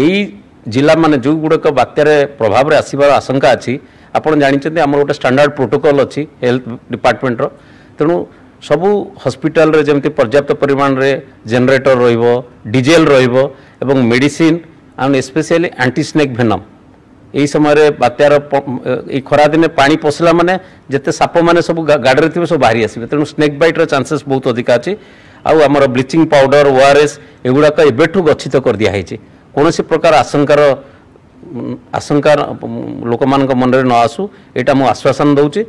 ଏଇ ଜିଲ୍ଲାମାନେ ଯେଉଁଗୁଡ଼ାକ ବାତ୍ୟାରେ ପ୍ରଭାବରେ ଆସିବାର ଆଶଙ୍କା ଅଛି ଆପଣ ଜାଣିଛନ୍ତି ଆମର ଗୋଟେ ଷ୍ଟାଣ୍ଡାର୍ଡ଼ ପ୍ରୋଟୋକଲ୍ ଅଛି ହେଲ୍ଥ ଡିପାର୍ଟମେଣ୍ଟର ତେଣୁ ସବୁ ହସ୍ପିଟାଲରେ ଯେମିତି ପର୍ଯ୍ୟାପ୍ତ ପରିମାଣରେ ଜେନେରେଟର ରହିବ ଡିଜେଲ୍ ରହିବ ଏବଂ medicine and especially anti snake venom ଏହି ସମୟରେ ବାତ୍ୟାର ଏଇ ଖରାଦିନେ ପାଣି ପଶିଲା ମାନେ ଯେତେ ସାପମାନେ ସବୁ ଗାଡ଼ିରେ ଥିବେ ସବୁ ବାହାରି ଆସିବେ ତେଣୁ ସ୍ନେକ୍ ବାଇଟ୍ର ଚାନ୍ସେସ୍ ବହୁତ ଅଧିକା ଅଛି ଆଉ ଆମର bleaching powder O R S ଏଗୁଡ଼ାକ ଏବେଠୁ ଗଚ୍ଛିତ କରିଦିଆହେଇଛି କୌଣସି ପ୍ରକାର ଆଶଙ୍କାର ଆଶଙ୍କା ଲୋକମାନଙ୍କ ମନରେ ନ ଆସୁ ଏଇଟା ମୁଁ ଆଶ୍ୱାସନା ଦେଉଛି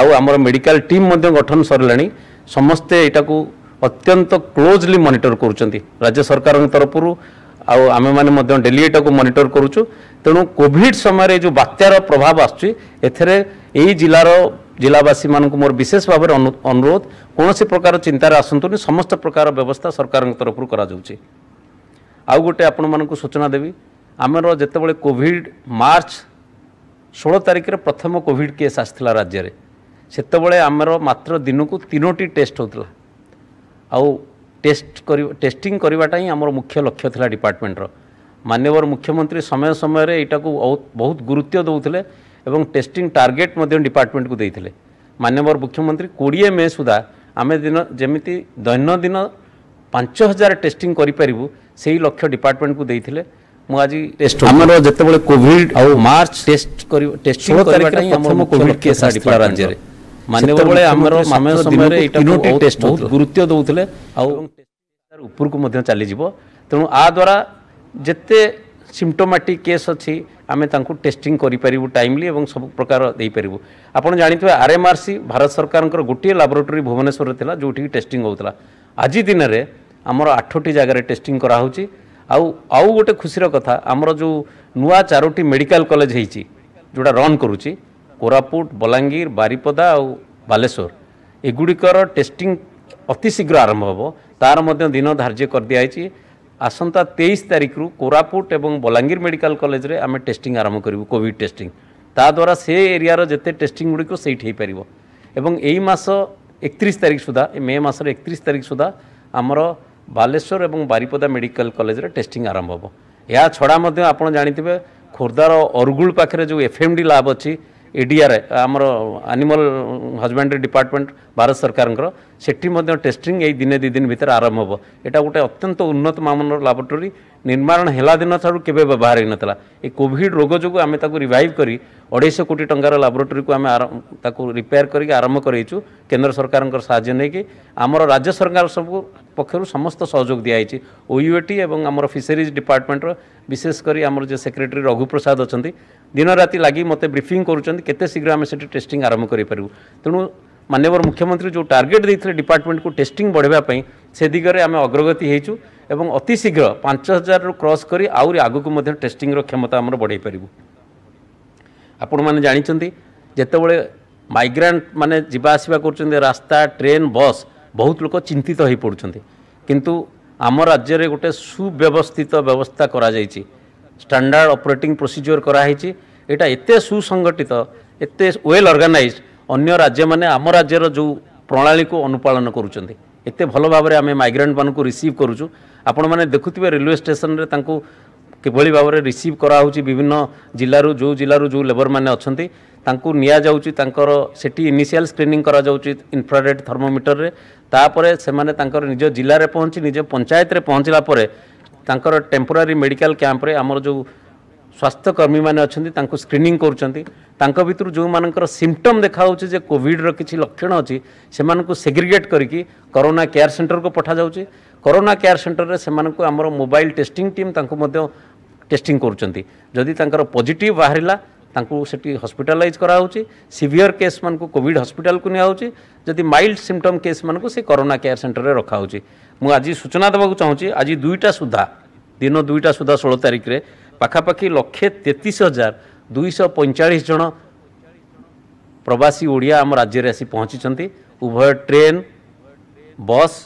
ଆଉ ଆମର ମେଡ଼ିକାଲ ଟିମ୍ ମଧ୍ୟ ଗଠନ ସରିଲାଣି ସମସ୍ତେ ଏଇଟାକୁ ଅତ୍ୟନ୍ତ କ୍ଲୋଜଲି ମନିଟର କରୁଛନ୍ତି ରାଜ୍ୟ ସରକାରଙ୍କ ତରଫରୁ ଆଉ ଆମେମାନେ ମଧ୍ୟ ଡେଲି ଏଇଟାକୁ ମନିଟର କରୁଛୁ ତେଣୁ କୋଭିଡ଼ ସମୟରେ ଯେଉଁ ବାତ୍ୟାର ପ୍ରଭାବ ଆସୁଛି ଏଥିରେ ଏହି ଜିଲ୍ଲାର ଜିଲ୍ଲାବାସୀମାନଙ୍କୁ ମୋର ବିଶେଷ ଭାବରେ ଅନୁରୋଧ କୌଣସି ପ୍ରକାର ଚିନ୍ତାରେ ଆସନ୍ତୁନି ସମସ୍ତ ପ୍ରକାର ବ୍ୟବସ୍ଥା ସରକାରଙ୍କ ତରଫରୁ କରାଯାଉଛି ଆଉ ଗୋଟେ ଆପଣମାନଙ୍କୁ ସୂଚନା ଦେବି ଆମର ଯେତେବେଳେ କୋଭିଡ଼ ମାର୍ଚ୍ଚ ଷୋହଳ ତାରିଖରେ ପ୍ରଥମ କୋଭିଡ଼ କେସ୍ ଆସିଥିଲା ରାଜ୍ୟରେ ସେତେବେଳେ ଆମର ମାତ୍ର ଦିନକୁ ତିନୋଟି ଟେଷ୍ଟ ହେଉଥିଲା ଆଉ ଟେଷ୍ଟ କରି ଟେଷ୍ଟିଂ କରିବାଟା ହିଁ ଆମର ମୁଖ୍ୟ ଲକ୍ଷ୍ୟ ଥିଲା ଡିପାର୍ଟମେଣ୍ଟର ମାନ୍ୟବର ମୁଖ୍ୟମନ୍ତ୍ରୀ ସମୟ ସମୟରେ ଏଇଟାକୁ ବହୁତ ଗୁରୁତ୍ୱ ଦେଉଥିଲେ ଏବଂ ଟେଷ୍ଟିଂ ଟାର୍ଗେଟ୍ ମଧ୍ୟ ଡିପାର୍ଟମେଣ୍ଟକୁ ଦେଇଥିଲେ ମାନ୍ୟବର ମୁଖ୍ୟମନ୍ତ୍ରୀ କୋଡ଼ିଏ ମେ ସୁଦ୍ଧା ଆମେ ଦିନ ଯେମିତି ଦୈନନ୍ଦିନ ପାଞ୍ଚ ହଜାର ଟେଷ୍ଟିଂ କରିପାରିବୁ সেই লক্ষ্য ডিপার্ଟমেন্টକୁ ଦେଇଥିଲେ ମୁଁ ଆଜି ଟେଷ୍ଟ ଆମର ଯେତେବେଳେ କୋଭିଡ ଆଉ ମାର୍ଚ୍ଚ ଟେଷ୍ଟ କରିବ ଟେଷ୍ଟିଂ କରିବା ପାଇଁ ଆମର କୋଭିଡ କେସ୍ ଆସିଥିଲା ରାଜ୍ୟରେ ମାନ୍ୟବଳେ ଆମର ସମୟ ସମୟରେ ଏଇଟା ବହୁତ ଗୁରୁତ୍ୱ ଦେଉଥିଲେ ଆଉ ଉପରକୁ ମଧ୍ୟ ଚାଲିଯିବ ତେଣୁ ଆ ଦ୍ୱାରା ଯେତେ ସିମ୍ପଟୋମାଟିକ୍ କେସ୍ ଅଛି ଆମେ ତାଙ୍କୁ ଟେଷ୍ଟିଂ କରିପାରିବୁ ଟାଇମଲି ଏବଂ ସବୁ ପ୍ରକାର ଦେଇପାରିବୁ ଆପଣ ଜାଣିଥିବେ R M R C Bharat ସରକାରଙ୍କର ଗୋଟିଏ ଲାବୋରେଟୋରୀ ଭୁବନେଶ୍ୱରରେ ଥିଲା ଯେଉଁଠିକି ଟେଷ୍ଟିଂ ହେଉଥିଲା ଆଜି ଦିନରେ ଆମର ଆଠଟି ଜାଗାରେ ଟେଷ୍ଟିଂ କରାହେଉଛି ଆଉ ଆଉ ଗୋଟେ ଖୁସିର କଥା ଆମର ଯେଉଁ ନୂଆ ଚାରୋଟି ମେଡ଼ିକାଲ କଲେଜ ହେଇଛି ଯେଉଁଟା ରନ୍ କରୁଛି କୋରାପୁଟ ବଲାଙ୍ଗୀର ବାରିପଦା ଆଉ ବାଲେଶ୍ୱର ଏଗୁଡ଼ିକର ଟେଷ୍ଟିଂ ଅତି ଶୀଘ୍ର ଆରମ୍ଭ ହେବ ତା'ର ମଧ୍ୟ ଦିନ ଧାର୍ଯ୍ୟ କରିଦିଆଯାଇଛି ଆସନ୍ତା ତେଇଶ ତାରିଖରୁ କୋରାପୁଟ ଏବଂ ବଲାଙ୍ଗୀର ମେଡ଼ିକାଲ କଲେଜରେ ଆମେ ଟେଷ୍ଟିଂ ଆରମ୍ଭ କରିବୁ କୋଭିଡ଼ ଟେଷ୍ଟିଂ ତାଦ୍ୱାରା ସେ ଏରିଆର ଯେତେ ଟେଷ୍ଟିଂ ଗୁଡ଼ିକ ସେଇଠି ହେଇପାରିବ ଏବଂ ଏଇ ମାସ ଏକତିରିଶ ତାରିଖ ସୁଦ୍ଧା ମେ ମାସର ଏକତିରିଶ ତାରିଖ ସୁଦ୍ଧା ଆମର ବାଲେଶ୍ୱର ଏବଂ ବାରିପଦା ମେଡ଼ିକାଲ କଲେଜରେ ଟେଷ୍ଟିଂ ଆରମ୍ଭ ହେବ ଏହା ଛଡ଼ା ମଧ୍ୟ ଆପଣ ଜାଣିଥିବେ ଖୋର୍ଦ୍ଧାର ଅରୁଗୁଳ ପାଖରେ ଯେଉଁ ଏଫ୍ ଏମ୍ ଡି ଲାଭ ଅଛି ଏ ଡି ଆର୍ ଆମର ଆନିମଲ୍ ହଜବେଣ୍ଡରୀ ଡିପାର୍ଟମେଣ୍ଟ ଭାରତ ସରକାରଙ୍କର ସେଠି ମଧ୍ୟ ଟେଷ୍ଟିଂ ଏଇ ଦିନେ ଦୁଇ ଦିନ ଭିତରେ ଆରମ୍ଭ ହେବ ଏଇଟା ଗୋଟେ ଅତ୍ୟନ୍ତ ଉନ୍ନତ ମାମଲାର ଲାବୋରେଟୋରୀ ନିର୍ମାଣ ହେଲା ଦିନ ଠାରୁ କେବେ ବ୍ୟବହାର ହୋଇନଥିଲା ଏ କୋଭିଡ୍ ରୋଗ ଯୋଗୁଁ ଆମେ ତାକୁ ରିଭାଇଭ୍ କରି ଅଢ଼େଇଶହ କୋଟି ଟଙ୍କାର ଲାବୋରେଟୋରୀକୁ ଆମେ ତାକୁ ରିପେୟାର କରିକି ଆରମ୍ଭ କରାଇଛୁ କେନ୍ଦ୍ର ସରକାରଙ୍କର ସାହାଯ୍ୟ ନେଇକି ଆମର ରାଜ୍ୟ ସରକାର ସବୁ ପକ୍ଷରୁ ସମସ୍ତ ସହଯୋଗ ଦିଆଯାଇଛି ଓୟୁଏଟି ଏବଂ ଆମର ଫିସରିଜ୍ ଡିପାର୍ଟମେଣ୍ଟର ବିଶେଷ କରି ଆମର ଯେ ସେକ୍ରେଟାରୀ ରଘୁପ୍ରସାଦ ଅଛନ୍ତି ଦିନରାତି ଲାଗି ମୋତେ ବ୍ରିଫିଂ କରୁଛନ୍ତି କେତେ ଶୀଘ୍ର ଆମେ ସେଠି ଟେଷ୍ଟିଂ ଆରମ୍ଭ କରିପାରିବୁ ତେଣୁ ମାନ୍ୟବର ମୁଖ୍ୟମନ୍ତ୍ରୀ ଯେଉଁ ଟାର୍ଗେଟ୍ ଦେଇଥିଲେ ଡିପାର୍ଟମେଣ୍ଟକୁ ଟେଷ୍ଟିଂ ବଢ଼ାଇବା ପାଇଁ ସେ ଦିଗରେ ଆମେ ଅଗ୍ରଗତି ହୋଇଛୁ ଏବଂ ଅତି ଶୀଘ୍ର ପାଞ୍ଚ ହଜାରରୁ କ୍ରସ୍ କରି ଆହୁରି ଆଗକୁ ମଧ୍ୟ ଟେଷ୍ଟିଂର କ୍ଷମତା ଆମର ବଢ଼ାଇ ପାରିବୁ ଆପଣମାନେ ଜାଣିଛନ୍ତି ଯେତେବେଳେ ମାଇଗ୍ରାଣ୍ଟ ମାନେ ଯିବା ଆସିବା କରୁଛନ୍ତି ରାସ୍ତା ଟ୍ରେନ୍ ବସ୍ ବହୁତ ଲୋକ ଚିନ୍ତିତ ହୋଇପଡ଼ୁଛନ୍ତି କିନ୍ତୁ ଆମ ରାଜ୍ୟରେ ଗୋଟେ ସୁବ୍ୟବସ୍ଥିତ ବ୍ୟବସ୍ଥା କରାଯାଇଛି ଷ୍ଟାଣ୍ଡାର୍ଡ଼ ଅପରେଟିଂ ପ୍ରୋସିଜିଓର କରାହେଇଛି ଏଇଟା ଏତେ ସୁସଂଗଠିତ ଏତେ ୱେଲ୍ ଅର୍ଗାନାଇଜ୍ ଅନ୍ୟ ରାଜ୍ୟମାନେ ଆମ ରାଜ୍ୟର ଯେଉଁ ପ୍ରଣାଳୀକୁ ଅନୁପାଳନ କରୁଛନ୍ତି ଏତେ ଭଲ ଭାବରେ ଆମେ ମାଇଗ୍ରାଣ୍ଟମାନଙ୍କୁ ରିସିଭ୍ କରୁଛୁ ଆପଣମାନେ ଦେଖୁଥିବେ ରେଲୱେ ଷ୍ଟେସନରେ ତାଙ୍କୁ କିଭଳି ଭାବରେ ରିସିଭ୍ କରାହେଉଛି ବିଭିନ୍ନ ଜିଲ୍ଲାରୁ ଯେଉଁ ଜିଲ୍ଲାରୁ ଯେଉଁ ଲେବର୍ମାନେ ଅଛନ୍ତି ତାଙ୍କୁ ନିଆଯାଉଛି ତାଙ୍କର ସେଠି ଇନିସିଆଲ୍ ସ୍କ୍ରିନିଂ କରାଯାଉଛି ଇନଫ୍ରାରେଡ୍ ଥର୍ମୋମିଟରରେ ତାପରେ ସେମାନେ ତାଙ୍କର ନିଜ ଜିଲ୍ଲାରେ ପହଞ୍ଚି ନିଜ ପଞ୍ଚାୟତରେ ପହଞ୍ଚିଲା ପରେ ତାଙ୍କର ଟେମ୍ପୋରାରୀ ମେଡ଼ିକାଲ କ୍ୟାମ୍ପରେ ଆମର ଯେଉଁ ସ୍ୱାସ୍ଥ୍ୟକର୍ମୀମାନେ ଅଛନ୍ତି ତାଙ୍କୁ ସ୍କ୍ରିନିଂ କରୁଛନ୍ତି ତାଙ୍କ ଭିତରୁ ଯେଉଁମାନଙ୍କର ସିମ୍ପଟମ୍ ଦେଖାହେଉଛି ଯେ କୋଭିଡ଼ର କିଛି ଲକ୍ଷଣ ଅଛି ସେମାନଙ୍କୁ ସେଗ୍ରିଗେଟ୍ କରିକି କରୋନା କେୟାର ସେଣ୍ଟରକୁ ପଠାଯାଉଛି କରୋନା କେୟାର ସେଣ୍ଟରରେ ସେମାନଙ୍କୁ ଆମର ମୋବାଇଲ୍ ଟେଷ୍ଟିଂ ଟିମ୍ ତାଙ୍କୁ ମଧ୍ୟ ଟେଷ୍ଟିଂ କରୁଛନ୍ତି ଯଦି ତାଙ୍କର ପଜିଟିଭ୍ ବାହାରିଲା ତାଙ୍କୁ ସେଠି ହସ୍ପିଟାଲାଇଜ୍ କରାହେଉଛି ସିଭିଅର୍ କେସ୍ ମାନଙ୍କୁ କୋଭିଡ଼ ହସ୍ପିଟାଲକୁ ନିଆହେଉଛି ଯଦି ମାଇଲ୍ଡ ସିମ୍ପଟମ୍ କେସ୍ ମାନଙ୍କୁ ସେ କରୋନା କେୟାର ସେଣ୍ଟରରେ ରଖାହେଉଛି ମୁଁ ଆଜି ସୂଚନା ଦେବାକୁ ଚାହୁଁଛି ଆଜି ଦୁଇଟା ସୁଦ୍ଧା ଦିନ ଦୁଇଟା ସୁଦ୍ଧା ଷୋହଳ ତାରିଖରେ ପାଖାପାଖି ଲକ୍ଷେ ତେତିଶ ହଜାର ଦୁଇଶହ ପଇଁଚାଳିଶ ଜଣ ପ୍ରବାସୀ ଓଡ଼ିଆ ଆମ ରାଜ୍ୟରେ ଆସି ପହଞ୍ଚିଛନ୍ତି ଉଭୟ ଟ୍ରେନ୍ ବସ୍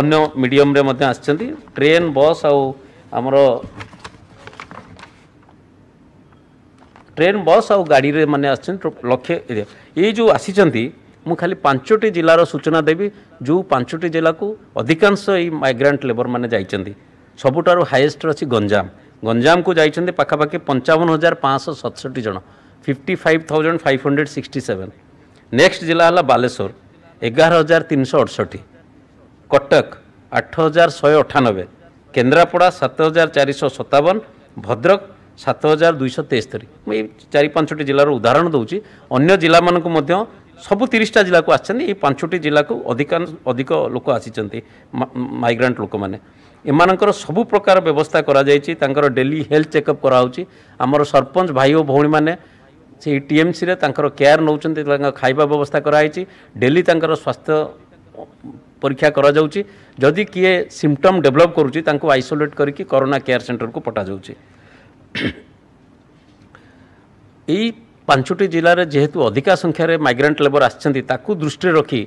ଅନ୍ୟ ମିଡ଼ିୟମ୍ରେ ମଧ୍ୟ ଆସିଛନ୍ତି ଟ୍ରେନ୍ ବସ୍ ଆଉ ଆମର ট্রেন বস ଆଉ ଗାଡ଼ିରେ ମାନେ ଆସିଛନ୍ତି ଲକ୍ଷ ଏଇ ଯେଉଁ ଆସିଛନ୍ତି ମୁଁ ଖାଲି ପାଞ୍ଚଟି ଜିଲ୍ଲାର ସୂଚନା ଦେବି ଯେଉଁ ପାଞ୍ଚଟି ଜିଲ୍ଲାକୁ ଅଧିକାଂଶ ଏଇ ମାଇଗ୍ରାଣ୍ଟ ଲେବର୍ମାନେ ଯାଇଛନ୍ତି ସବୁଠାରୁ ହାଇଏଷ୍ଟ ଅଛି ଗଞ୍ଜାମ ଗଞ୍ଜାମକୁ ଯାଇଛନ୍ତି ପାଖାପାଖି ପଞ୍ଚାବନ ହଜାର ପାଞ୍ଚଶହ ସତଷଠି ଜଣ fifty five thousand five hundred sixty seven next ଜିଲ୍ଲା ହେଲା ବାଲେଶ୍ୱର ଏଗାର ହଜାର ତିନିଶହ ଅଠଷଠି କଟକ ଆଠ ହଜାର ଶହେ ଅଠାନବେ କେନ୍ଦ୍ରାପଡ଼ା ସାତ ହଜାର ଚାରିଶହ ସତାବନ ଭଦ୍ରକ ସାତ ହଜାର ଦୁଇଶହ ତେସ୍ତରୀ ମୁଁ ଏଇ ଚାରି ପାଞ୍ଚଟି ଜିଲ୍ଲାର ଉଦାହରଣ ଦେଉଛି ଅନ୍ୟ ଜିଲ୍ଲାମାନଙ୍କୁ ମଧ୍ୟ ସବୁ ତିରିଶଟା ଜିଲ୍ଲାକୁ ଆସିଛନ୍ତି ଏଇ ପାଞ୍ଚଟି ଜିଲ୍ଲାକୁ ଅଧିକାଂଶ ଅଧିକ ଲୋକ ଆସିଛନ୍ତି ମାଇଗ୍ରାଣ୍ଟ ଲୋକମାନେ ଏମାନଙ୍କର ସବୁ ପ୍ରକାର ବ୍ୟବସ୍ଥା କରାଯାଇଛି ତାଙ୍କର ଡେଲି ହେଲ୍ଥ ଚେକଅପ୍ କରାହେଉଛି ଆମର ସରପଞ୍ଚ ଭାଇ ଓ ଭଉଣୀମାନେ ସେଇ ଟିଏମ୍ସିରେ ତାଙ୍କର କେୟାର ନେଉଛନ୍ତି ତାଙ୍କ ଖାଇବା ବ୍ୟବସ୍ଥା କରାହେଇଛି ଡେଲି ତାଙ୍କର ସ୍ୱାସ୍ଥ୍ୟ ପରୀକ୍ଷା କରାଯାଉଛି ଯଦି କିଏ ସିମ୍ପଟମ୍ ଡେଭଲପ୍ କରୁଛି ତାଙ୍କୁ ଆଇସୋଲେଟ୍ କରିକି କରୋନା କେୟାର ସେଣ୍ଟରକୁ ପଠାଯାଉଛି ଏଇ ପାଞ୍ଚଟି ଜିଲ୍ଲାରେ ଯେହେତୁ ଅଧିକା ସଂଖ୍ୟାରେ ମାଇଗ୍ରାଣ୍ଟ ଲେବର ଆସିଛନ୍ତି ତାକୁ ଦୃଷ୍ଟିରେ ରଖି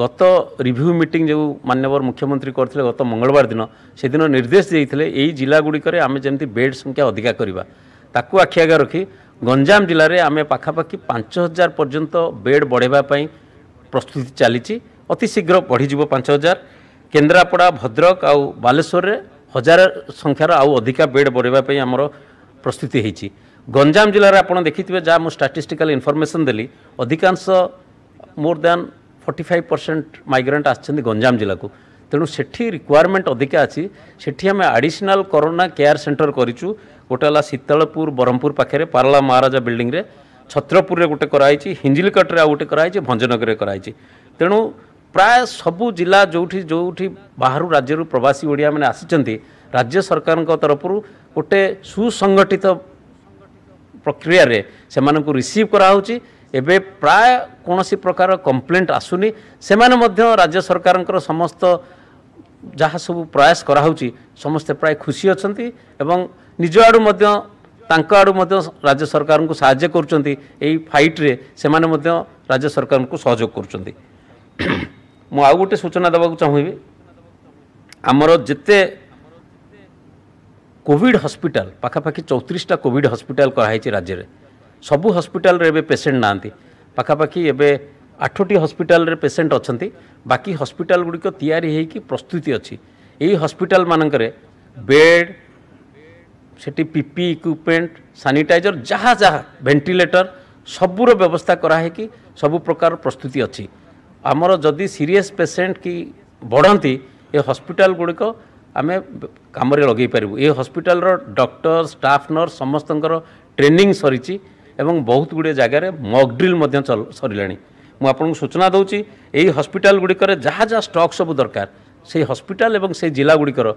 ଗତ ରିଭ୍ୟୁ ମିଟିଂ ଯେଉଁ ମାନ୍ୟବର ମୁଖ୍ୟମନ୍ତ୍ରୀ କରିଥିଲେ ଗତ ମଙ୍ଗଳବାର ଦିନ ସେଦିନ ନିର୍ଦ୍ଦେଶ ଦେଇଥିଲେ ଏହି ଜିଲ୍ଲା ଗୁଡ଼ିକରେ ଆମେ ଯେମିତି ବେଡ୍ ସଂଖ୍ୟା ଅଧିକା କରିବା ତାକୁ ଆଖି ଆଗା ରଖି ଗଞ୍ଜାମ ଜିଲ୍ଲାରେ ଆମେ ପାଖାପାଖି ପାଞ୍ଚ ହଜାର ପର୍ଯ୍ୟନ୍ତ ବେଡ୍ ବଢ଼ାଇବା ପାଇଁ ପ୍ରସ୍ତୁତି ଚାଲିଛି ଅତି ଶୀଘ୍ର ବଢ଼ିଯିବ ପାଞ୍ଚ ହଜାର କେନ୍ଦ୍ରାପଡ଼ା ଭଦ୍ରକ ଆଉ ବାଲେଶ୍ୱରରେ ହଜାର ସଂଖ୍ୟାର ଆଉ ଅଧିକା ବେଡ୍ ବଢ଼େଇବା ପାଇଁ ଆମର ପ୍ରସ୍ତୁତି ହେଇଛି ଗଞ୍ଜାମ ଜିଲ୍ଲାରେ ଆପଣ ଦେଖିଥିବେ ଯାହା ମୁଁ ଷ୍ଟାଟିଷ୍ଟିକାଲ୍ ଇନଫର୍ମେସନ୍ ଦେଲି ଅଧିକାଂଶ more than forty five percent migrant ଆସିଛନ୍ତି ଗଞ୍ଜାମ ଜିଲ୍ଲାକୁ ତେଣୁ ସେଠି ରିକ୍ୱାରମେଣ୍ଟ ଅଧିକା ଅଛି ସେଠି ଆମେ ଆଡ଼ିସନାଲ୍ କରୋନା କେୟାର ସେଣ୍ଟର କରିଛୁ ଗୋଟେ ହେଲା ଶୀତଳପୁର ବ୍ରହ୍ମପୁର ପାଖରେ ପାରଳା ମହାରାଜା ବିଲ୍ଡିଂରେ ଛତ୍ରପୁରରେ ଗୋଟେ କରାହେଇଛି ହିଞ୍ଜିଲିକଟରେ ଆଉ ଗୋଟେ କରାହେଇଛି ଭଞ୍ଜନଗରରେ କରାହେଇଛି ତେଣୁ ପ୍ରାୟ ସବୁ ଜିଲ୍ଲା ଯେଉଁଠି ଯେଉଁଠି ବାହାରୁ ରାଜ୍ୟରୁ ପ୍ରବାସୀ ଓଡ଼ିଆମାନେ ଆସିଛନ୍ତି ରାଜ୍ୟ ସରକାରଙ୍କ ତରଫରୁ ଗୋଟେ ସୁସଂଗଠିତ ପ୍ରକ୍ରିୟାରେ ସେମାନଙ୍କୁ ରିସିଭ୍ କରାହେଉଛି ଏବେ ପ୍ରାୟ କୌଣସି ପ୍ରକାର କମ୍ପ୍ଲେଣ୍ଟ ଆସୁନି ସେମାନେ ମଧ୍ୟ ରାଜ୍ୟ ସରକାରଙ୍କର ସମସ୍ତ ଯାହା ସବୁ ପ୍ରୟାସ କରାହେଉଛି ସମସ୍ତେ ପ୍ରାୟ ଖୁସି ଅଛନ୍ତି ଏବଂ ନିଜ ଆଡ଼ୁ ମଧ୍ୟ ତାଙ୍କ ଆଡ଼ୁ ମଧ୍ୟ ରାଜ୍ୟ ସରକାରଙ୍କୁ ସାହାଯ୍ୟ କରୁଛନ୍ତି ଏଇ ଫାଇଟ୍ରେ ସେମାନେ ମଧ୍ୟ ରାଜ୍ୟ ସରକାରଙ୍କୁ ସହଯୋଗ କରୁଛନ୍ତି ମୁଁ ଆଉ ଗୋଟେ ସୂଚନା ଦେବାକୁ ଚାହୁଁବି ଆମର ଯେତେ କୋଭିଡ଼ ହସ୍ପିଟାଲ ପାଖାପାଖି ଚଉତିରିଶଟା କୋଭିଡ଼ ହସ୍ପିଟାଲ କରାହେଇଛି ରାଜ୍ୟରେ ସବୁ ହସ୍ପିଟାଲରେ ଏବେ ପେସେଣ୍ଟ ନାହାନ୍ତି ପାଖାପାଖି ଏବେ ଆଠଟି ହସ୍ପିଟାଲରେ ପେସେଣ୍ଟ ଅଛନ୍ତି ବାକି ହସ୍ପିଟାଲ ଗୁଡ଼ିକ ତିଆରି ହେଇକି ପ୍ରସ୍ତୁତି ଅଛି ଏହି ହସ୍ପିଟାଲ ମାନଙ୍କରେ ବେଡ୍ ସେଠି ପିପି ଇକ୍ୟୁପମେଣ୍ଟ ସାନିଟାଇଜର ଯାହା ଯାହା ଭେଣ୍ଟିଲେଟର ସବୁର ବ୍ୟବସ୍ଥା କରାହେଇକି ସବୁ ପ୍ରକାର ପ୍ରସ୍ତୁତି ଅଛି ଆମର ଯଦି ସିରିୟସ୍ ପେସେଣ୍ଟ କି ବଢ଼ନ୍ତି ଏ ହସ୍ପିଟାଲ ଗୁଡ଼ିକ ଆମେ କାମରେ ଲଗାଇ ପାରିବୁ ଏ ହସ୍ପିଟାଲର ଡକ୍ଟର ଷ୍ଟାଫ୍ ନର୍ସ ସମସ୍ତଙ୍କର ଟ୍ରେନିଂ ସରିଛି ଏବଂ ବହୁତ ଗୁଡ଼ିଏ ଜାଗାରେ ମକଡ୍ରିଲ୍ ମଧ୍ୟ ସରିଲାଣି ମୁଁ ଆପଣଙ୍କୁ ସୂଚନା ଦେଉଛି ଏହି ହସ୍ପିଟାଲ ଗୁଡ଼ିକରେ ଯାହା ଯାହା ଷ୍ଟକ୍ ସବୁ ଦରକାର ସେହି ହସ୍ପିଟାଲ ଏବଂ ସେହି ଜିଲ୍ଲା ଗୁଡ଼ିକର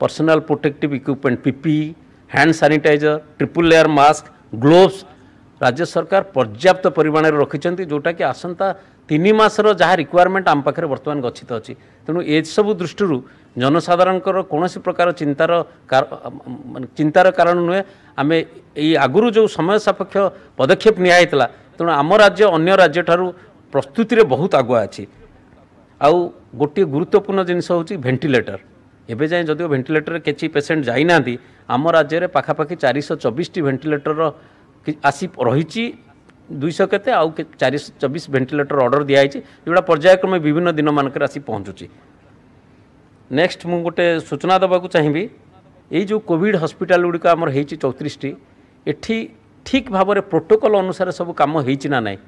personal protective equipment PPE hand sanitiser triple layer mask gloves ରାଜ୍ୟ ସରକାର ପର୍ଯ୍ୟାପ୍ତ ପରିମାଣରେ ରଖିଛନ୍ତି ଯେଉଁଟାକି ଆସନ୍ତା ତିନି ମାସର ଯାହା ରିକ୍ୱାରମେଣ୍ଟ ଆମ ପାଖରେ ବର୍ତ୍ତମାନ ଗଚ୍ଛିତ ଅଛି ତେଣୁ ଏସବୁ ଦୃଷ୍ଟିରୁ ଜନସାଧାରଣଙ୍କର କୌଣସି ପ୍ରକାର ଚିନ୍ତାର ମାନେ ଚିନ୍ତାର କାରଣ ନୁହେଁ ଆମେ ଏଇ ଆଗରୁ ଯେଉଁ ସମୟ ସାପେକ୍ଷ ପଦକ୍ଷେପ ନିଆହେଇଥିଲା ତେଣୁ ଆମ ରାଜ୍ୟ ଅନ୍ୟ ରାଜ୍ୟଠାରୁ ପ୍ରସ୍ତୁତିରେ ବହୁତ ଆଗୁଆ ଅଛି ଆଉ ଗୋଟିଏ ଗୁରୁତ୍ୱପୂର୍ଣ୍ଣ ଜିନିଷ ହେଉଛି ଭେଣ୍ଟିଲେଟର ଏବେ ଯାଏଁ ଯଦିଓ ଭେଣ୍ଟିଲେଟରରେ କିଛି ପେସେଣ୍ଟ ଯାଇନାହାନ୍ତି ଆମ ରାଜ୍ୟରେ ପାଖାପାଖି ଚାରିଶହ ଚବିଶଟି ଭେଣ୍ଟିଲେଟରର ଆସି ରହିଛି ଦୁଇଶହ କେତେ ଆଉ ଚାରିଶହ ଚବିଶ ଭେଣ୍ଟିଲେଟର ଅର୍ଡ଼ର ଦିଆହେଇଛି ଯେଉଁଟା ପର୍ଯ୍ୟାୟକ୍ରମେ ବିଭିନ୍ନ ଦିନମାନଙ୍କରେ ଆସି ପହଞ୍ଚୁଛି ନେକ୍ସଟ ମୁଁ ଗୋଟେ ସୂଚନା ଦେବାକୁ ଚାହିଁବି ଏଇ ଯେଉଁ କୋଭିଡ଼ ହସ୍ପିଟାଲ ଗୁଡ଼ିକ ଆମର ହେଇଛି ଚଉତିରିଶଟି ଏଠି ଠିକ୍ ଭାବରେ ପ୍ରୋଟୋକଲ୍ ଅନୁସାରେ ସବୁ କାମ ହେଇଛି ନା ନାହିଁ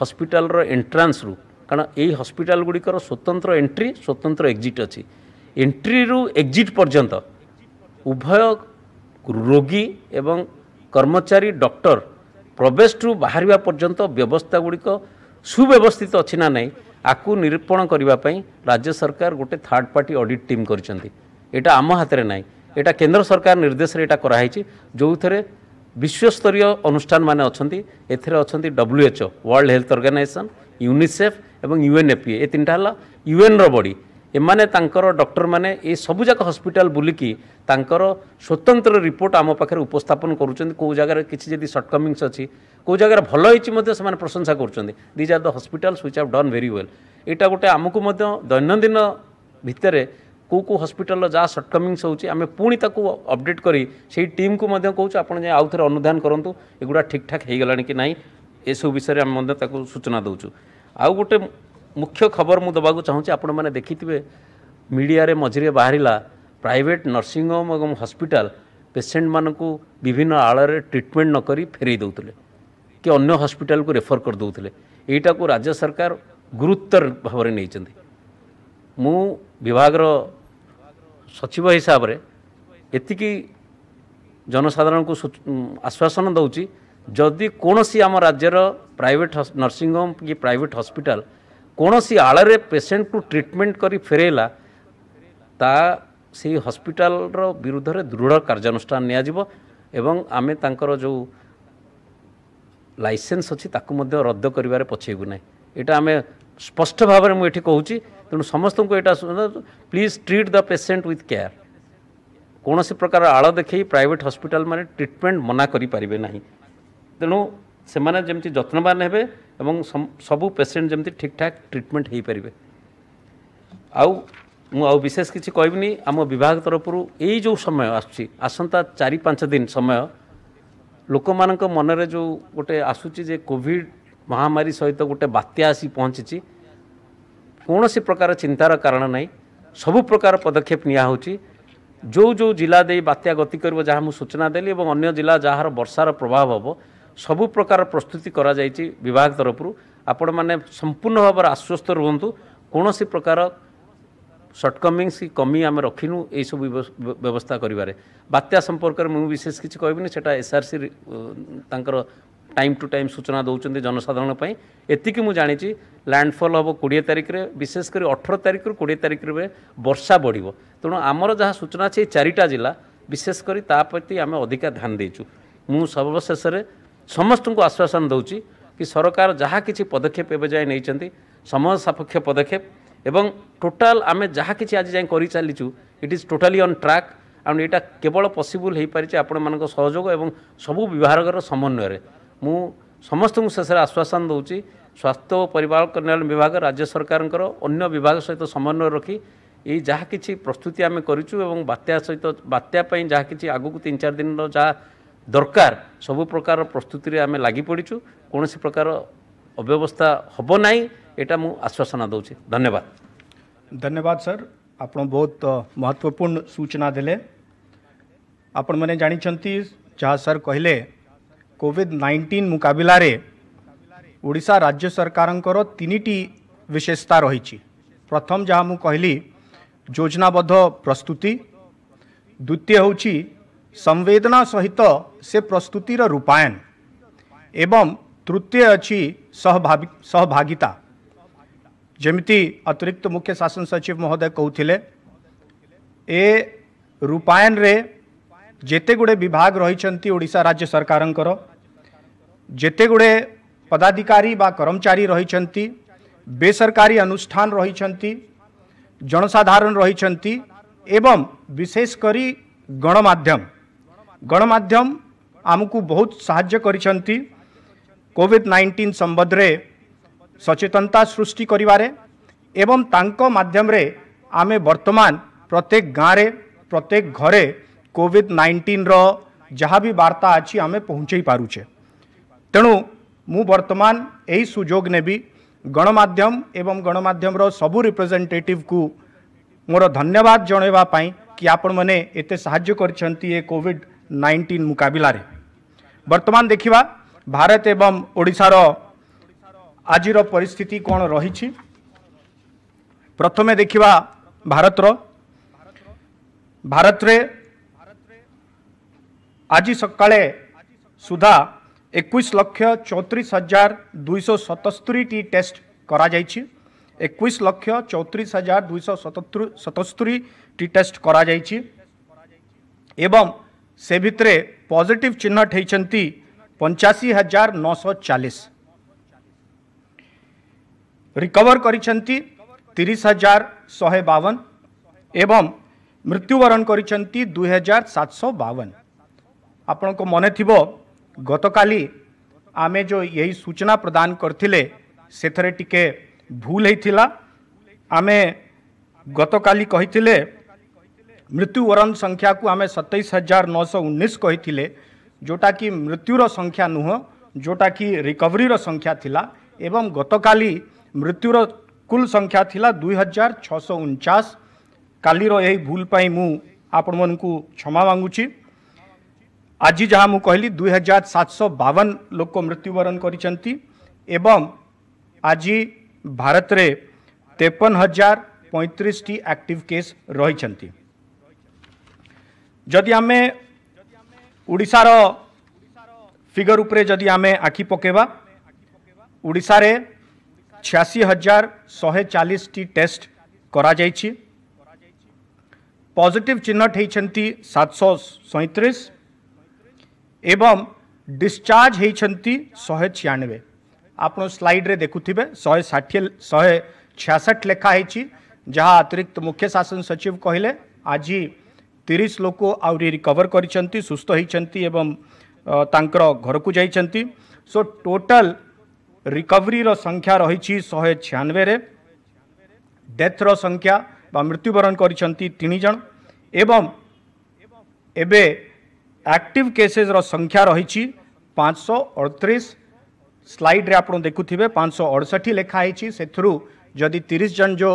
ହସ୍ପିଟାଲର ଏଣ୍ଟ୍ରାନ୍ସରୁ କାରଣ ଏଇ ହସ୍ପିଟାଲ ଗୁଡ଼ିକର ସ୍ୱତନ୍ତ୍ର ଏଣ୍ଟ୍ରି ସ୍ୱତନ୍ତ୍ର ଏକ୍ଜିଟ୍ ଅଛି ଏଣ୍ଟ୍ରିରୁ ଏକ୍ଜିଟ୍ ପର୍ଯ୍ୟନ୍ତ ଉଭୟ ରୋଗୀ ଏବଂ କର୍ମଚାରୀ ଡକ୍ଟର ପ୍ରବେଶରୁ ବାହାରିବା ପର୍ଯ୍ୟନ୍ତ ବ୍ୟବସ୍ଥା ଗୁଡ଼ିକ ସୁବ୍ୟବସ୍ଥିତ ଅଛି ନା ନାହିଁ ଆକୁ ନିରୂପଣ କରିବା ପାଇଁ ରାଜ୍ୟ ସରକାର ଗୋଟେ ଥାର୍ଡ଼ ପାର୍ଟି ଅଡ଼ିଟ୍ ଟିମ୍ କରିଛନ୍ତି ଏଇଟା ଆମ ହାତରେ ନାହିଁ ଏଇଟା କେନ୍ଦ୍ର ସରକାର ନିର୍ଦ୍ଦେଶରେ ଏଇଟା କରାହେଇଛି ଯେଉଁଥିରେ ବିଶ୍ୱସ୍ତରୀୟ ଅନୁଷ୍ଠାନମାନେ ଅଛନ୍ତି ଏଥିରେ ଅଛନ୍ତି WHO World Health Organisation UNICEF ଏବଂ ୟୁଏନ୍ଏଫ୍ପିଏ ଏ ତିନିଟା ହେଲା ୟୁଏନ୍ର ବଡ଼ି ଏମାନେ ତାଙ୍କର ଡକ୍ଟରମାନେ ଏ ସବୁଯାକ ହସ୍ପିଟାଲ ବୁଲିକି ତାଙ୍କର ସ୍ୱତନ୍ତ୍ର ରିପୋର୍ଟ ଆମ ପାଖରେ ଉପସ୍ଥାପନ କରୁଛନ୍ତି କେଉଁ ଜାଗାରେ କିଛି ଯଦି ସର୍ଟକମିଙ୍ଗସ୍ ଅଛି କେଉଁ ଜାଗାରେ ଭଲ ହେଇଛି ମଧ୍ୟ ସେମାନେ ପ୍ରଶଂସା କରୁଛନ୍ତି these are the hospitals which have done very well ଏଇଟା ଗୋଟେ ଆମକୁ ମଧ୍ୟ ଦୈନନ୍ଦିନ ଭିତରେ କେଉଁ କେଉଁ ହସ୍ପିଟାଲର ଯାହା ସର୍ଟକମିଙ୍ଗସ୍ ହେଉଛି ଆମେ ପୁଣି ତାକୁ ଅପଡ଼େଟ୍ କରି ସେଇ ଟିମ୍କୁ ମଧ୍ୟ କହୁଛୁ ଆପଣ ଯାଇ ଆଉ ଥରେ ଅନୁଧ୍ୟାନ କରନ୍ତୁ ଏଗୁଡ଼ା ଠିକ୍ଠାକ୍ ହେଇଗଲାଣି କି ନାହିଁ ଏସବୁ ବିଷୟରେ ଆମେ ମଧ୍ୟ ତାକୁ ସୂଚନା ଦେଉଛୁ ଆଉ ଗୋଟେ ମୁଖ୍ୟ ଖବର ମୁଁ ଦେବାକୁ ଚାହୁଁଛି ଆପଣମାନେ ଦେଖିଥିବେ ମିଡ଼ିଆରେ ମଝିରେ ବାହାରିଲା ପ୍ରାଇଭେଟ୍ ନର୍ସିଂହୋମ୍ ଏବଂ ହସ୍ପିଟାଲ ପେସେଣ୍ଟମାନଙ୍କୁ ବିଭିନ୍ନ ଆଳରେ ଟ୍ରିଟମେଣ୍ଟ ନକରି ଫେରାଇ ଦେଉଥିଲେ କି ଅନ୍ୟ ହସ୍ପିଟାଲକୁ ରେଫର କରିଦେଉଥିଲେ ଏଇଟାକୁ ରାଜ୍ୟ ସରକାର ଗୁରୁତ୍ୱ ଭାବରେ ନେଇଛନ୍ତି ମୁଁ ବିଭାଗର ସଚିବ ହିସାବରେ ଏତିକି ଜନସାଧାରଣଙ୍କୁ ଆଶ୍ୱାସନ ଦେଉଛି ଯଦି କୌଣସି ଆମ ରାଜ୍ୟର ପ୍ରାଇଭେଟ୍ ନର୍ସିଂହୋମ୍ କି ପ୍ରାଇଭେଟ୍ ହସ୍ପିଟାଲ କୌଣସି ଆଳରେ ପେସେଣ୍ଟକୁ ଟ୍ରିଟମେଣ୍ଟ କରି ଫେରେଇଲା ତା ସେଇ ହସ୍ପିଟାଲର ବିରୁଦ୍ଧରେ ଦୃଢ଼ କାର୍ଯ୍ୟାନୁଷ୍ଠାନ ନିଆଯିବ ଏବଂ ଆମେ ତାଙ୍କର ଯେଉଁ ଲାଇସେନ୍ସ ଅଛି ତାକୁ ମଧ୍ୟ ରଦ୍ଦ କରିବାରେ ପଛେଇବୁ ନାହିଁ ଏଇଟା ଆମେ ସ୍ପଷ୍ଟ ଭାବରେ ମୁଁ ଏଠି କହୁଛି ତେଣୁ ସମସ୍ତଙ୍କୁ ଏଇଟା please treat the patient with care କୌଣସି ପ୍ରକାର ଆଳ ଦେଖାଇ ପ୍ରାଇଭେଟ୍ ହସ୍ପିଟାଲମାନେ ଟ୍ରିଟମେଣ୍ଟ ମନା କରିପାରିବେ ନାହିଁ ତେଣୁ ସେମାନେ ଯେମିତି ଯତ୍ନବାନ ହେବେ ଏବଂ ସବୁ ପେସେଣ୍ଟ ଯେମିତି ଠିକ୍ଠାକ୍ ଟ୍ରିଟମେଣ୍ଟ ହୋଇପାରିବେ ଆଉ ମୁଁ ଆଉ ବିଶେଷ କିଛି କହିବିନି ଆମ ବିଭାଗ ତରଫରୁ ଏଇ ଯେଉଁ ସମୟ ଆସୁଛି ଆସନ୍ତା ଚାରି ପାଞ୍ଚ ଦିନ ସମୟ ଲୋକମାନଙ୍କ ମନରେ ଯେଉଁ ଗୋଟେ ଆସୁଛି ଯେ କୋଭିଡ଼ ମହାମାରୀ ସହିତ ଗୋଟେ ବାତ୍ୟା ଆସି ପହଞ୍ଚିଛି କୌଣସି ପ୍ରକାର ଚିନ୍ତାର କାରଣ ନାହିଁ ସବୁ ପ୍ରକାର ପଦକ୍ଷେପ ନିଆହେଉଛି ଯେଉଁ ଯେଉଁ ଜିଲ୍ଲା ଦେଇ ବାତ୍ୟା ଗତି କରିବ ଯାହା ମୁଁ ସୂଚନା ଦେଲି ଏବଂ ଅନ୍ୟ ଜିଲ୍ଲା ଯାହାର ବର୍ଷାର ପ୍ରଭାବ ହେବ ସବୁ ପ୍ରକାର ପ୍ରସ୍ତୁତି କରାଯାଇଛି ବିଭାଗ ତରଫରୁ ଆପଣମାନେ ସମ୍ପୂର୍ଣ୍ଣ ଭାବରେ ଆଶ୍ୱସ୍ତ ରୁହନ୍ତୁ କୌଣସି ପ୍ରକାର ସର୍ଟକମିଂସ କି କମି ଆମେ ରଖିନୁ ଏହିସବୁ ବ୍ୟବସ୍ଥା କରିବାରେ ବାତ୍ୟା ସମ୍ପର୍କରେ ମୁଁ ବିଶେଷ କିଛି କହିବିନି ସେଇଟା ଏସ୍ଆର୍ସି ତାଙ୍କର ଟାଇମ୍ ଟୁ ଟାଇମ୍ ସୂଚନା ଦେଉଛନ୍ତି ଜନସାଧାରଣଙ୍କ ପାଇଁ ଏତିକି ମୁଁ ଜାଣିଛି ଲ୍ୟାଣ୍ଡଫଲ୍ ହେବ କୋଡ଼ିଏ ତାରିଖରେ ବିଶେଷ କରି ଅଠର ତାରିଖରୁ କୋଡ଼ିଏ ତାରିଖରେ ବର୍ଷା ବଢ଼ିବ ତେଣୁ ଆମର ଯାହା ସୂଚନା ଅଛି ଏଇ ଚାରିଟା ଜିଲ୍ଲା ବିଶେଷ କରି ତା ପ୍ରତି ଆମେ ଅଧିକା ଧ୍ୟାନ ଦେଇଛୁ ମୁଁ ସର୍ବଶେଷରେ ସମସ୍ତଙ୍କୁ ଆଶ୍ୱାସନା ଦେଉଛି କି ସରକାର ଯାହା କିଛି ପଦକ୍ଷେପ ଏବେ ଯାଏଁ ନେଇଛନ୍ତି ସମୟ ସାପେକ୍ଷ ପଦକ୍ଷେପ ଏବଂ ଟୋଟାଲ୍ ଆମେ ଯାହା କିଛି ଆଜି ଯାଏଁ କରିଚାଲିଛୁ it is totally on track and ଏଇଟା କେବଳ ପସିବୁଲ୍ ହୋଇପାରିଛି ଆପଣମାନଙ୍କ ସହଯୋଗ ଏବଂ ସବୁ ବିଭାଗର ସମନ୍ୱୟରେ ମୁଁ ସମସ୍ତଙ୍କୁ ଶେଷରେ ଆଶ୍ୱାସନା ଦେଉଛି ସ୍ୱାସ୍ଥ୍ୟ ଓ ପରିବାର କଲ୍ୟାଣ ବିଭାଗ ରାଜ୍ୟ ସରକାରଙ୍କର ଅନ୍ୟ ବିଭାଗ ସହିତ ସମନ୍ୱୟ ରଖି ଏଇ ଯାହା କିଛି ପ୍ରସ୍ତୁତି ଆମେ କରିଛୁ ଏବଂ ବାତ୍ୟା ସହିତ ବାତ୍ୟା ପାଇଁ ଯାହା କିଛି ଆଗକୁ ତିନି ଚାରି ଦିନର ଯାହା ଦରକାର ସବୁ ପ୍ରକାର ପ୍ରସ୍ତୁତିରେ ଆମେ ଲାଗି ପଡ଼ିଛୁ କୌଣସି ପ୍ରକାର ଅବ୍ୟବସ୍ଥା ହେବ ନାହିଁ ଏଇଟା ମୁଁ ଆଶ୍ୱାସନା ଦେଉଛି ଧନ୍ୟବାଦ ଧନ୍ୟବାଦ ସାର୍ ଆପଣ ବହୁତ ମହତ୍ୱପୂର୍ଣ୍ଣ ସୂଚନା ଦେଲେ ଆପଣମାନେ ଜାଣିଛନ୍ତି ଯାହା ସାର୍ କହିଲେ କୋଭିଡ଼ ନାଇଣ୍ଟିନ୍ ମୁକାବିଲାରେ ଓଡ଼ିଶା ରାଜ୍ୟ ସରକାରଙ୍କର ତିନିଟି ବିଶେଷତା ରହିଛି ପ୍ରଥମ ଯାହା ମୁଁ କହିଲି ଯୋଜନାବଦ୍ଧ ପ୍ରସ୍ତୁତି ଦ୍ୱିତୀୟ ହେଉଛି संवेदना सहित से प्रस्तुतिर रूपायन एवं तृतीय अच्छी सहभागिता जमी अतिरिक्त मुख्य शासन सचिव महोदय कहते ए रूपायन रे जेते गुड़े विभाग रही ओडा राज्य सरकार जेते गुड़े पदाधिकारी बा कर्मचारी रही बेसरकारी अनुष्ठान रही जनसाधारण रही एवं विशेषकर गणमाध्यम ଗଣମାଧ୍ୟମ ଆମକୁ ବହୁତ ସାହାଯ୍ୟ କରିଛନ୍ତି କୋଭିଡ଼ ନାଇଣ୍ଟିନ୍ ସମ୍ବନ୍ଧରେ ସଚେତନତା ସୃଷ୍ଟି କରିବାରେ ଏବଂ ତାଙ୍କ ମାଧ୍ୟମରେ ଆମେ ବର୍ତ୍ତମାନ ପ୍ରତ୍ୟେକ ଗାଁରେ ପ୍ରତ୍ୟେକ ଘରେ କୋଭିଡ଼ ନାଇଣ୍ଟିନ୍ର ଯାହା ବି ବାର୍ତ୍ତା ଅଛି ଆମେ ପହଞ୍ଚାଇ ପାରୁଛେ ତେଣୁ ମୁଁ ବର୍ତ୍ତମାନ ଏହି ସୁଯୋଗ ନେବି ଗଣମାଧ୍ୟମ ଏବଂ ଗଣମାଧ୍ୟମର ସବୁ ରିପ୍ରେଜେଣ୍ଟେଟିଭ୍କୁ ମୋର ଧନ୍ୟବାଦ ଜଣାଇବା ପାଇଁ କି ଆପଣମାନେ ଏତେ ସାହାଯ୍ୟ କରିଛନ୍ତି ଏ କୋଭିଡ଼ नाइंटीन मुकबिल बर्तमान देखा भारत एवं ओडार आज परिस्थिति कौन रही प्रथम देखा भारत भारत आज सका सुधा एक लक्ष चौतीस हजार दुई सतस्तरी टी टेस्ट करा जाइए एक लक्ष चौतीस हजार दुई सतस्तरी टी टेस्ट करा जाइए ସେ ଭିତରେ ପଜିଟିଭ୍ ଚିହ୍ନଟ ହୋଇଛନ୍ତି ପଞ୍ଚାଅଶୀ ହଜାର ନଅଶହ ଚାଳିଶ ରିକଭର କରିଛନ୍ତି ତିରିଶ ହଜାର ଶହେ ବାବନ ଏବଂ ମୃତ୍ୟୁବରଣ କରିଛନ୍ତି ଦୁଇ ହଜାର ସାତଶହ ବାବନ ଆପଣଙ୍କ ମନେ ଥିବ ଗତକାଲି ଆମେ ଯେଉଁ ଏହି ସୂଚନା ପ୍ରଦାନ କରିଥିଲେ ସେଥିରେ ଟିକେ ଭୁଲ ହେଇଥିଲା ଆମେ ଗତକାଲି କହିଥିଲେ ମୃତ୍ୟୁବରଣ ସଂଖ୍ୟାକୁ ଆମେ ସତେଇଶ ହଜାର ନଅଶହ ଉଣେଇଶ କହିଥିଲେ ଯେଉଁଟାକି ମୃତ୍ୟୁର ସଂଖ୍ୟା ନୁହଁ ଯେଉଁଟାକି ରିକଭରିର ସଂଖ୍ୟା ଥିଲା ଏବଂ ଗତକାଲି ମୃତ୍ୟୁର କୁଲ ସଂଖ୍ୟା ଥିଲା ଦୁଇ ହଜାର ଛଅଶହ ଉନଚାଶ କାଲିର ଏହି ଭୁଲ ପାଇଁ ମୁଁ ଆପଣମାନଙ୍କୁ କ୍ଷମା ମାଗୁଛି ଆଜି ଯାହା ମୁଁ କହିଲି ଦୁଇ ହଜାର ସାତଶହ ବାବନ ଲୋକ ମୃତ୍ୟୁବରଣ କରିଛନ୍ତି ଏବଂ ଆଜି ଭାରତରେ ତେପନ ହଜାର ପଇଁତିରିଶଟି ଆକ୍ଟିଭ୍ କେସ୍ ରହିଛନ୍ତି जदि आम ओडार फिगर उपदि आम आखि पकेबा ओडा छियासी हजार शहे चालीस टी टेस्ट करा कर पजिट चिन्हट होती सात सैंतीस एवं डिस्चार्ज होती शहे छियानबे आप स्लाइड्रे देखु शहे षाठी शहे छियासठ लेखाई जहाँ अतिरिक्त मुख्य शासन सचिव कहले आज तीस लोक आ रिकवर कर सुस्थ होती घर को जाती सो टोटल रिकवरी रो संख्या रही शहे छयानवे डेथ्र संख्या व मृत्युवरण करण एवं एबे एक्टिव केसेस रो संख्या रही स्लाइड रे आपड़ देखुवे पाँच सौ अड़सठ लिखाई से जदि तीस जन जो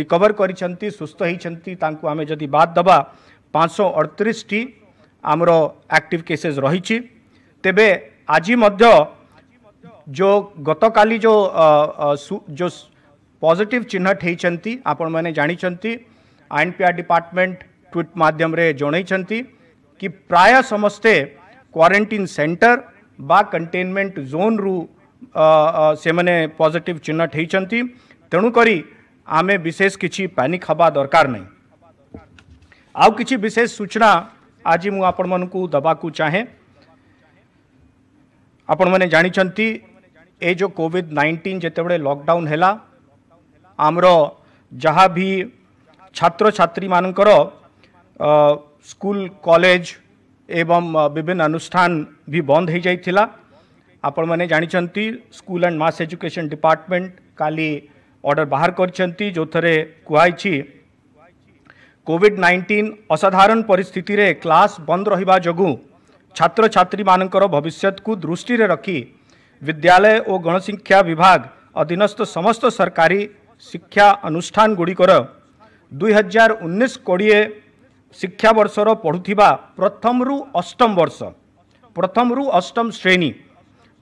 रिकवर कर सुस्थ होती आम जदि बाद दबा पांच অড়তিরিশটি আমার আক্টিভ কেসেস রয়েছে তেবে আজি মধ্য जो काली जो सु, जो पॉजिटिव चिन्हट होती आपण मैंने जानी आईन पी आर डिपार्टमेंट ट्विट मध्यम जन कि प्राय समस्ते क्वारंटीन सेंटर बा कंटेनमेंट जोन रु से मैंने पॉजिटिव होती तेणुक आमे विशेष किसी पैनिक हवा दरकार नहीं ଆଉ କିଛି ବିଶେଷ ସୂଚନା ଆଜି ମୁଁ ଆପଣମାନଙ୍କୁ ଦେବାକୁ ଚାହେଁ ଆପଣମାନେ ଜାଣିଛନ୍ତି ଏ ଯେଉଁ କୋଭିଡ଼ ନାଇଣ୍ଟିନ୍ ଯେତେବେଳେ ଲକଡାଉନ୍ ହେଲା ଆମର ଯାହା ବି ଛାତ୍ରଛାତ୍ରୀମାନଙ୍କର ସ୍କୁଲ କଲେଜ ଏବଂ ବିଭିନ୍ନ ଅନୁଷ୍ଠାନ ବି ବନ୍ଦ ହୋଇଯାଇଥିଲା ଆପଣମାନେ ଜାଣିଛନ୍ତି school and mass education department କାଲି ଅର୍ଡ଼ର ବାହାର କରିଛନ୍ତି ଯେଉଁଥିରେ କୁହାଯାଇଛି कोविड नाइन्टिन असाधारण परिस्थिति रे क्लास बन्द रु छछात्री दृष्टि रे रखी विद्यालय विद्या गणशिक्षा विभाग अधीनस्थ समस्ती शिक्षाअनुष्ठान गुडिकर दुई हजार उन्नाइस शिक्षा बर्षर पढुवा प्रथम रु अष्टम वर्ष प्रथम रु अष्टम श्रेणी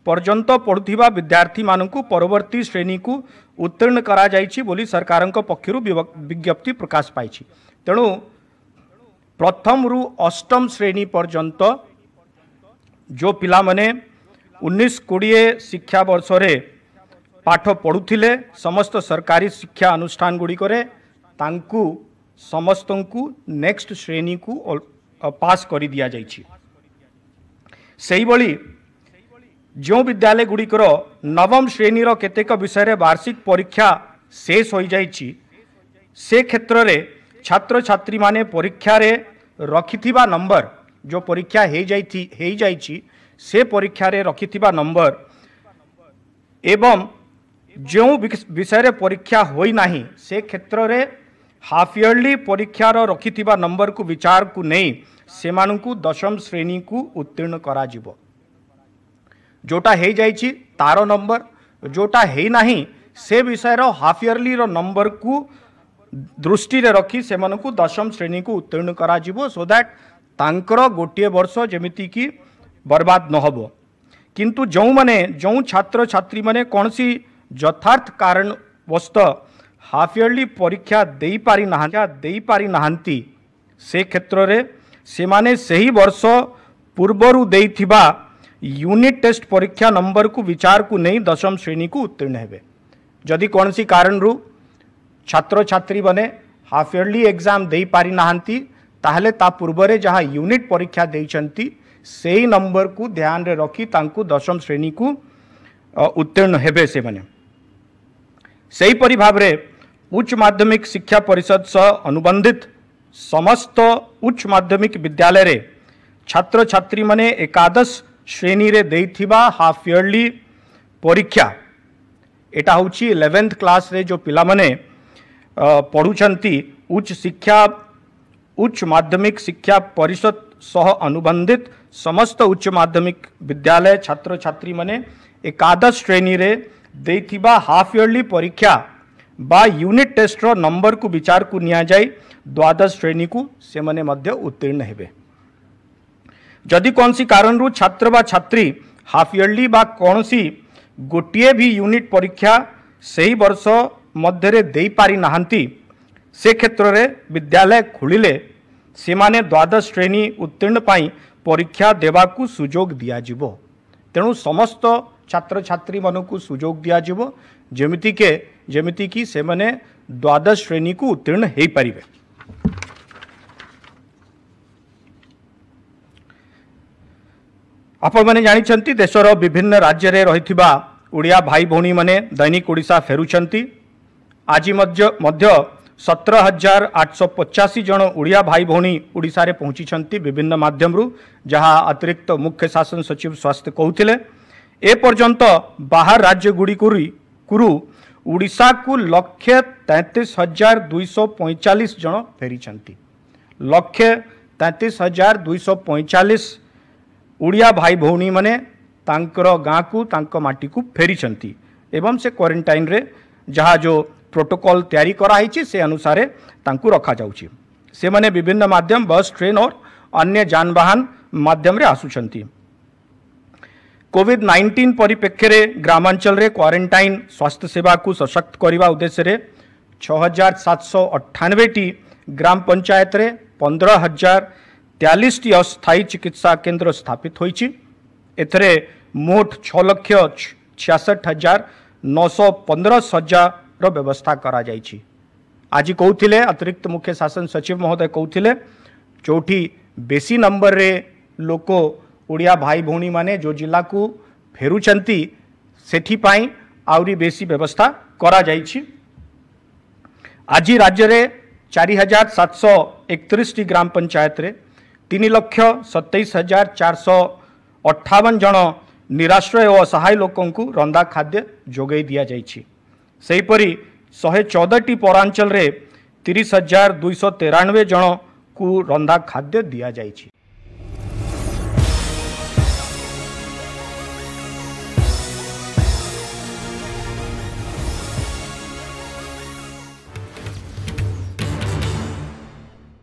पर्यन्त पढु विद्यार्थी मवर्ती श्रेणीको उत्तीर्ण गराइन्छ पक्षहरू विज्ञप्ति प्रकाश पाँच तेणु प्रथम रु अष्टम श्रेणी पर्यन्त जो पि उन्स कि शिक्षा वर्षले पाठ पढुले समस्त सरकारी शिक्षा अनुष्ठान शिक्षाअनुष्ठान गुडिकै त सम श्रेणीको पास गरिदिभी जो विद्यालय गुड़िकर नवम श्रेणी केतेक विषय वार्षिक परीक्षा शेष हो जा क्षेत्र में छात्र छात्री माने परीक्षा रे रखि नंबर जो परीक्षा हो जा परीक्षा रखि नंबर एवं जो विषय परीक्षा होना से क्षेत्र में हाफ इयरली परीक्षार रखि नंबर को विचार को नहीं से दशम श्रेणी को उत्तीर्ण करा कर जोटा हो जाइए तार नंबर जोटा हो ना से विषय हाफ इयरली नंबर को दृष्टि रखी से दशम श्रेणी को उत्तीर्ण करा सो दैट ତାଙ୍କର ଗୋଟିଏ ବର୍ଷ ଯେମିତିକି ବର୍ବାଦ ନହେବ କିନ୍ତୁ ଯେଉଁମାନେ ଯେଉଁ ଛାତ୍ରଛାତ୍ରୀମାନେ କୌଣସି ଯଥାର୍ଥ କାରଣବଶତଃ ହାଫ୍ ଇୟର୍ଲି ପରୀକ୍ଷା ଦେଇପାରିନାହାନ୍ତି ଦେଇପାରିନାହାନ୍ତି ସେ କ୍ଷେତ୍ରରେ ସେମାନେ ସେହି ବର୍ଷ ପୂର୍ବରୁ ଦେଇଥିବା यूनिट टेस्ट परीक्षा नंबर को विचार को नहीं दशम श्रेणी को उत्तीर्ण हे जदि कौन सी कारण छात्र छात्री मैंने हाफ इयरली एग्जाम दे पारि ना ता जहाँ यूनिट परीक्षा दे नंबर को ध्यान रे रखी तांकू दशम श्रेणी को उत्तीर्ण हे से मैंने भाव उच्च माध्यमिक शिक्षा परिषद सह अनुबंधित समस्त उच्च माध्यमिक विद्यालय छात्र छात्री मैंने एकादश ଶ୍ରେଣୀରେ ଦେଇଥିବା ହାଫ୍ ଇୟର୍ଲି ପରୀକ୍ଷା ଏଇଟା ହେଉଛି ଇଲେଭେନ୍ଥ କ୍ଲାସ୍ରେ ଯେଉଁ ପିଲାମାନେ ପଢ଼ୁଛନ୍ତି ଉଚ୍ଚ ଶିକ୍ଷା उच्च माध्यमिक शिक्षा परिषद सह अनुबंधित समस्त उच्च माध्यमिक विद्यालय छात्र छात्री मैंने एकादश श्रेणी रे देथिबा हाफ इयरली परीक्षा बा यूनिट टेस्ट रो नंबर को विचार को निया जाई द्वादश श्रेणी को से माने मध्य उत्तीर्ण हेबे जदि कौन सी कारण छात्र बा छात्री हाफ इयरली बा कौन सी गोटे भी यूनिट परीक्षा से ही वर्ष मध्य दे ना से क्षेत्र में विद्यालय खोलिले से मैंने द्वादश श्रेणी उत्तीर्ण पाई परीक्षा देवा सुजोग दिज्व तेणु समस्त छात्र छात्री मान को सुजोग के जमीके जमीक से मैंने द्वादश श्रेणी को उत्तीर्ण हो पारे आपने जानते देशर विभिन्न राज्य में रही ओडिया भाई भी मैंने दैनिक ओडा फेर आज मध्य सतर हजार आठ सौ पचासी जन ओडिया भाई ओडा पहुँची विभिन्न मध्यम जहाँ अतिरिक्त मुख्य शासन सचिव स्वास्थ्य कहते एपर्तंत बाहर राज्य राज्यगुड़िकुड़ा को लक्षे तैतीस हजार दुईश पैंचाश जन फेरी लक्षे तैंतीस हजार दुईश पैंचाश ଓଡ଼ିଆ ଭାଇ ଭଉଣୀମାନେ ତାଙ୍କର ଗାଁକୁ ତାଙ୍କ ମାଟିକୁ ଫେରିଛନ୍ତି ଏବଂ ସେ କ୍ୱାରେଣ୍ଟାଇନ୍ରେ ଯାହା ଯେଉଁ ପ୍ରୋଟୋକଲ୍ ତିଆରି କରାହେଇଛି ସେ ଅନୁସାରେ ତାଙ୍କୁ ରଖାଯାଉଛି ସେମାନେ ବିଭିନ୍ନ ମାଧ୍ୟମ ବସ୍ ଟ୍ରେନ୍ ଓ ଅନ୍ୟ ଯାନବାହନ ମାଧ୍ୟମରେ ଆସୁଛନ୍ତି କୋଭିଡ୍ ନାଇଣ୍ଟିନ୍ ପରିପ୍ରେକ୍ଷୀରେ ଗ୍ରାମାଞ୍ଚଳରେ କ୍ୱାରେଣ୍ଟାଇନ୍ ସ୍ୱାସ୍ଥ୍ୟ ସେବାକୁ ସଶକ୍ତ କରିବା ଉଦ୍ଦେଶ୍ୟରେ ଛଅ ହଜାର ସାତଶହ ଅଠାନବେଟି ଗ୍ରାମ ପଞ୍ଚାୟତରେ ପନ୍ଦର ହଜାର तेयालीस अस्थायी चिकित्सा केन्द्र स्थापित होती मोट छलक्ष छियासठ हजार नौश पंद्रह सज्जार व्यवस्था कर आज कहते अतिरिक्त मुख्य शासन सचिव महोदय कहते जो बेसी नंबर रे लोक ओडिया भाई भौनी माने जो जिला को फेरुंती से आवरी व्यवस्था करा कर आज राज्य चारि हजार सात सौ एकत्रिश ग्राम पंचायत रे ତିନି ଲକ୍ଷ ସତେଇଶ ହଜାର ଚାରିଶହ ଅଠାବନ ଜଣ ନିରାଶ୍ରୟ ଓ ଅସହାୟ ଲୋକଙ୍କୁ ରନ୍ଧା ଖାଦ୍ୟ ଯୋଗାଇ ଦିଆଯାଇଛି ସେହିପରି ଶହେ ଚଉଦଟି ପୌରାଞ୍ଚଳରେ ତିରିଶ ହଜାର ଦୁଇଶହ ତେରାନବେ ଜଣକୁ ରନ୍ଧା ଖାଦ୍ୟ ଦିଆଯାଇଛି